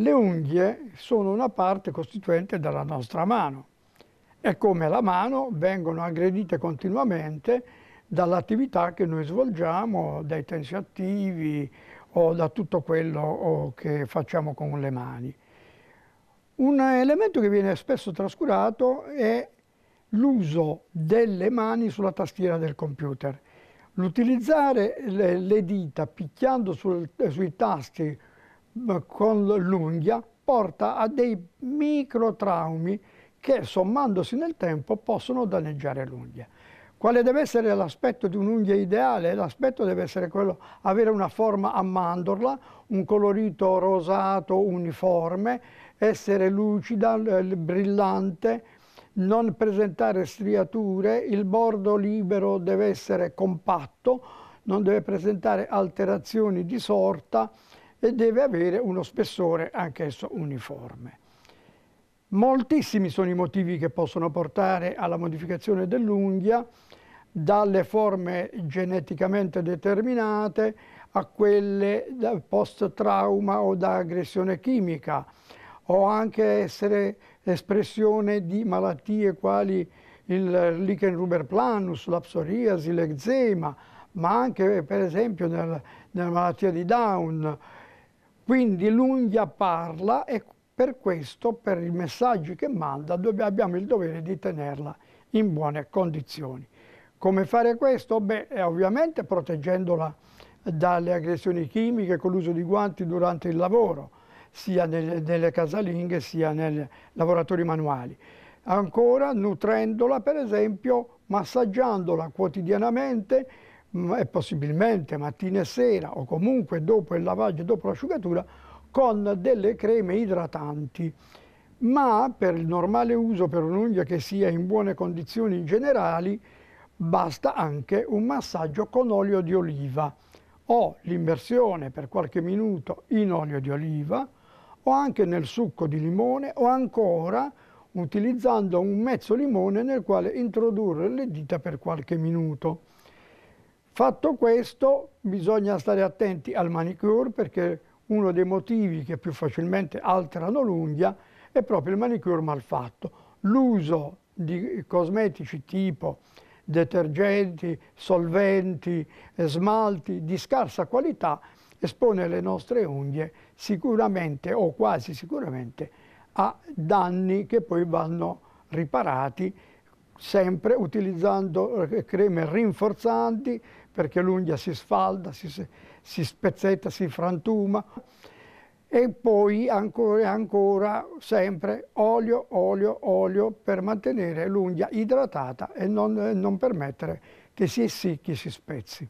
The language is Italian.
Le unghie sono una parte costituente della nostra mano e come la mano vengono aggredite continuamente dall'attività che noi svolgiamo, dai tensi attivi o da tutto quello che facciamo con le mani. Un elemento che viene spesso trascurato è l'uso delle mani sulla tastiera del computer. L'utilizzare le, le, dita picchiando sul, sui tasti con l'unghia porta a dei microtraumi che sommandosi nel tempo possono danneggiare l'unghia. Quale deve essere l'aspetto di un'unghia ideale? L'aspetto deve essere quello, di avere una forma a mandorla, un colorito rosato uniforme, essere lucida, brillante, non presentare striature, il bordo libero deve essere compatto, non deve presentare alterazioni di sorta e deve avere uno spessore anch'esso uniforme. Moltissimi sono i motivi che possono portare alla modificazione dell'unghia, dalle forme geneticamente determinate a quelle da post-trauma o da aggressione chimica, o anche essere espressione di malattie quali il lichen ruber planus, la psoriasi, l'eczema, ma anche per esempio nel, nella malattia di Down, quindi l'unghia parla e per questo, per i messaggi che manda, abbiamo il dovere di tenerla in buone condizioni. Come fare questo? Beh, eh, ovviamente proteggendola dalle aggressioni chimiche con l'uso di guanti durante il lavoro, sia nelle, nelle casalinghe sia nei lavoratori manuali. Ancora nutrendola, per esempio, massaggiandola quotidianamente e possibilmente mattina e sera o comunque dopo il lavaggio, dopo l'asciugatura, con delle creme idratanti. Ma per il normale uso, per un'unghia che sia in buone condizioni in generale, basta anche un massaggio con olio di oliva o l'immersione per qualche minuto in olio di oliva o anche nel succo di limone o ancora utilizzando un mezzo limone nel quale introdurre le dita per qualche minuto. Fatto questo, bisogna stare attenti al manicure perché uno dei motivi che più facilmente alterano l'unghia è proprio il manicure mal fatto. L'uso di cosmetici tipo detergenti, solventi, smalti di scarsa qualità espone le nostre unghie sicuramente o quasi sicuramente a danni che poi vanno riparati sempre utilizzando eh, creme rinforzanti perché l'unghia si sfalda, si, si spezzetta, si frantuma e poi ancora e ancora sempre olio, olio, olio per mantenere l'unghia idratata e non, eh, non permettere che si essicchi, si spezzi.